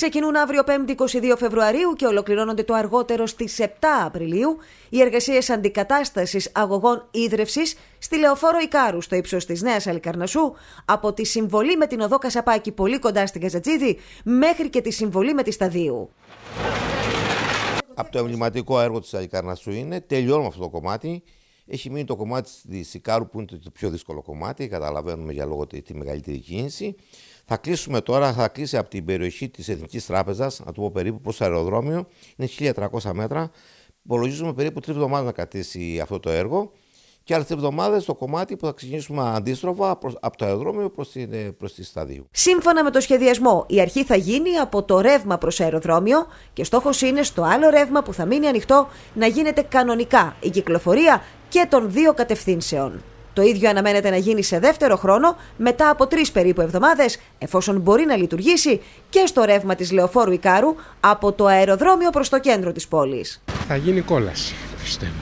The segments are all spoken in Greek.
ξεκινούν αύριο 5η 22 Φεβρουαρίου και ολοκληρώνονται το αργότερο στις 7 Απριλίου οι εργασίες αντικατάστασης αγωγών ίδρυυση στη λεωφόρο Ικάρου στο ύψος της Νέας Αλικαρνασού, από τη συμβολή με την οδό Κασαπάκη πολύ κοντά στην Καζατζίδη μέχρι και τη συμβολή με τη Σταδίου. Από το εμβληματικό έργο της Αλικαρνασού είναι, τελειώνουμε αυτό το κομμάτι έχει μείνει το κομμάτι της Σικάρου που είναι το πιο δύσκολο κομμάτι, καταλαβαίνουμε για λόγω τη, τη μεγαλύτερη κίνηση. Θα κλείσουμε τώρα, θα κλείσει από την περιοχή της Εθνικής Τράπεζας, να το πω περίπου προ το αεροδρόμιο, είναι 1300 μέτρα. Υπολογίζουμε περίπου τρεις εβδομάδες να κρατήσει αυτό το έργο και άλλες εβδομάδες το κομμάτι που θα ξεκινήσουμε αντίστροφα προς, από το αεροδρόμιο προς ε, προς τη σταδίου. Σύμφωνα με το σχεδιασμό, η αρχή θα γίνει από το ρεύμα προς αεροδρόμιο και στόχος είναι στο άλλο ρεύμα που θα μείνει ανοιχτό να γίνεται κανονικά η κυκλοφορία και των δύο κατευθύνσεων. Το ίδιο αναμένεται να γίνει σε δεύτερο χρόνο, μετά από τρεις περίπου εβδομάδες, εφόσον μπορεί να λειτουργήσει και στο ρεύμα της Λεωφόρου Ικάρου από το αεροδρόμιο προς το κέντρο της πόλης. Θα γίνει κόλαση, πιστεύω.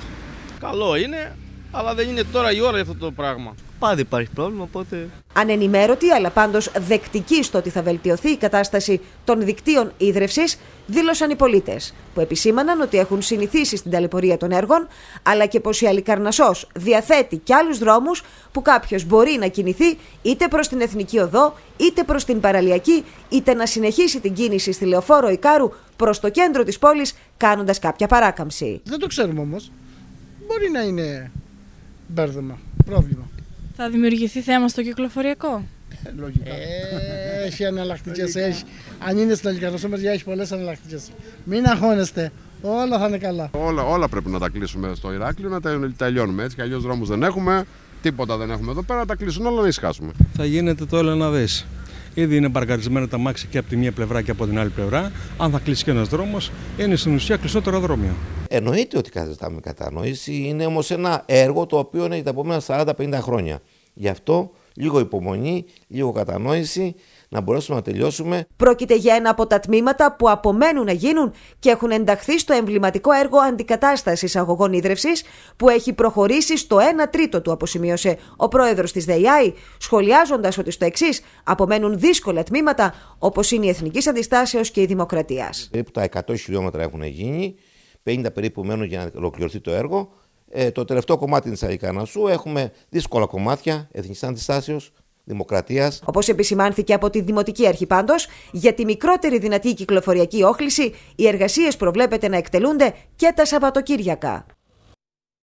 Καλό είναι, αλλά δεν είναι τώρα η ώρα για αυτό το πράγμα πάντα υπάρχει πρόβλημα. Οπότε... Ανενημέρωτη, αλλά πάντως δεκτική στο ότι θα βελτιωθεί η κατάσταση των δικτύων ίδρυυση, δήλωσαν οι πολίτες, που επισήμαναν ότι έχουν συνηθίσει στην ταλαιπωρία των έργων, αλλά και πως η Αλικαρνασό διαθέτει και άλλους δρόμους που κάποιος μπορεί να κινηθεί είτε προς την εθνική οδό, είτε προς την παραλιακή, είτε να συνεχίσει την κίνηση στη λεωφόρο Ικάρου προς το κέντρο της πόλης, κάνοντας κάποια παράκαμψη. Δεν το ξέρουμε όμως. Μπορεί να είναι μπέρδεμα, πρόβλημα. Θα δημιουργηθεί θέμα στο κυκλοφοριακό. Ε, ε, λογικά. Έχει εναλλακτικέ. Αν είναι στην για έχει πολλές εναλλακτικέ. Μην αγχώνεστε. Όλα θα είναι καλά. Όλα, όλα πρέπει να τα κλείσουμε στο Ηράκλειο, να τα τελειώνουμε έτσι. Αλλιώς δρόμους δεν έχουμε, τίποτα δεν έχουμε εδώ πέρα. Να τα κλείσουν όλα να ισχάσουμε. Θα γίνεται το όλο να δεις. Ήδη είναι παρκαρισμένα τα μάξι και από τη μία πλευρά και από την άλλη πλευρά. Αν θα κλείσει και ένας δρόμος, είναι στην ουσία κλειστό δρόμιο. Εννοείται ότι καθιστάμε κατανόηση. Είναι όμως ένα έργο το οποίο είναι για τα επόμενα 40-50 χρόνια. Γι' αυτό λίγο υπομονή, λίγο κατανόηση να μπορέσουμε να τελειώσουμε. Πρόκειται για ένα από τα τμήματα που απομένουν να γίνουν και έχουν ενταχθεί στο εμβληματικό έργο αντικατάστασης αγωγών ίδρυυση που έχει προχωρήσει στο 1 τρίτο του, αποσημείωσε ο πρόεδρος της ΔΕΙΑΗ, σχολιάζοντας ότι στο εξής απομένουν δύσκολα τμήματα όπως είναι η εθνική αντιστάσεως και η Δημοκρατίας. Περίπου τα 100 χιλιόμετρα έχουν γίνει, 50 περίπου μένουν για να ολοκληρωθεί το έργο ε, το τελευταίο κομμάτι της Σου. Έχουμε δύσκολα κομμάτια εθνικής αντιστάσεως, δημοκρατίας. Όπως επισημάνθηκε από τη Δημοτική Αρχή, πάντως, για τη μικρότερη δυνατή κυκλοφοριακή όχληση, οι εργασίες προβλέπεται να εκτελούνται και τα Σαββατοκύριακα.